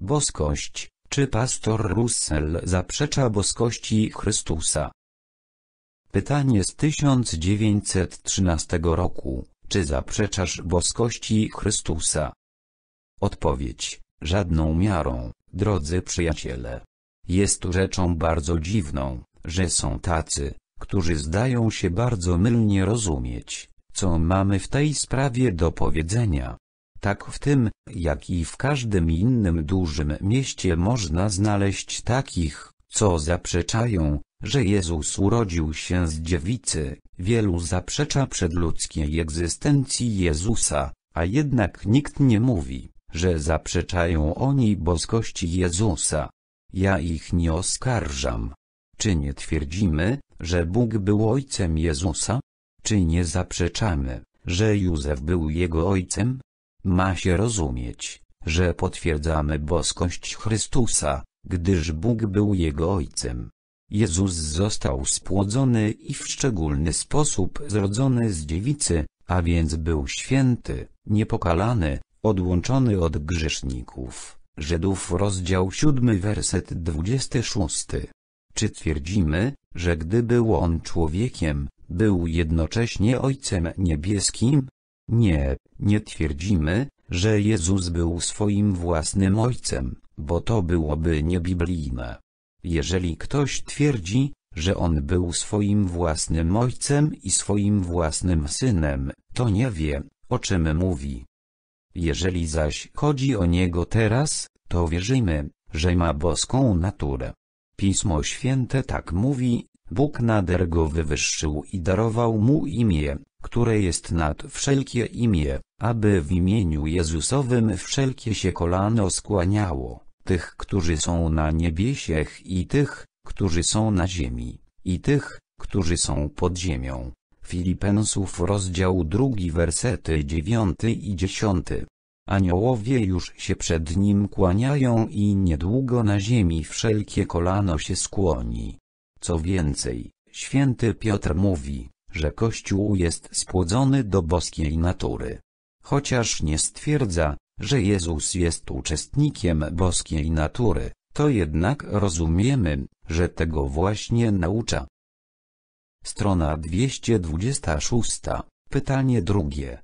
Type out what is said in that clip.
Boskość, czy pastor Russell zaprzecza boskości Chrystusa? Pytanie z 1913 roku, czy zaprzeczasz boskości Chrystusa? Odpowiedź, żadną miarą, drodzy przyjaciele. Jest rzeczą bardzo dziwną, że są tacy, którzy zdają się bardzo mylnie rozumieć, co mamy w tej sprawie do powiedzenia tak w tym, jak i w każdym innym dużym mieście można znaleźć takich, co zaprzeczają, że Jezus urodził się z dziewicy, wielu zaprzecza przedludzkiej egzystencji Jezusa, a jednak nikt nie mówi, że zaprzeczają oni boskości Jezusa. Ja ich nie oskarżam. Czy nie twierdzimy, że Bóg był ojcem Jezusa? Czy nie zaprzeczamy, że Józef był jego ojcem? Ma się rozumieć, że potwierdzamy boskość Chrystusa, gdyż Bóg był Jego Ojcem. Jezus został spłodzony i w szczególny sposób zrodzony z dziewicy, a więc był święty, niepokalany, odłączony od grzeszników. Żydów rozdział 7 werset 26. Czy twierdzimy, że gdy był On człowiekiem, był jednocześnie Ojcem Niebieskim? Nie, nie twierdzimy, że Jezus był swoim własnym ojcem, bo to byłoby niebiblijne. Jeżeli ktoś twierdzi, że on był swoim własnym ojcem i swoim własnym synem, to nie wie, o czym mówi. Jeżeli zaś chodzi o niego teraz, to wierzymy, że ma boską naturę. Pismo Święte tak mówi, Bóg nader go wywyższył i darował mu imię, które jest nad wszelkie imię, aby w imieniu Jezusowym wszelkie się kolano skłaniało, tych, którzy są na niebiesiech i tych, którzy są na ziemi, i tych, którzy są pod ziemią. Filipensów rozdział 2 wersety 9 i 10. Aniołowie już się przed nim kłaniają i niedługo na ziemi wszelkie kolano się skłoni. Co więcej, święty Piotr mówi, że Kościół jest spłodzony do boskiej natury. Chociaż nie stwierdza, że Jezus jest uczestnikiem boskiej natury, to jednak rozumiemy, że tego właśnie naucza. Strona 226. Pytanie drugie.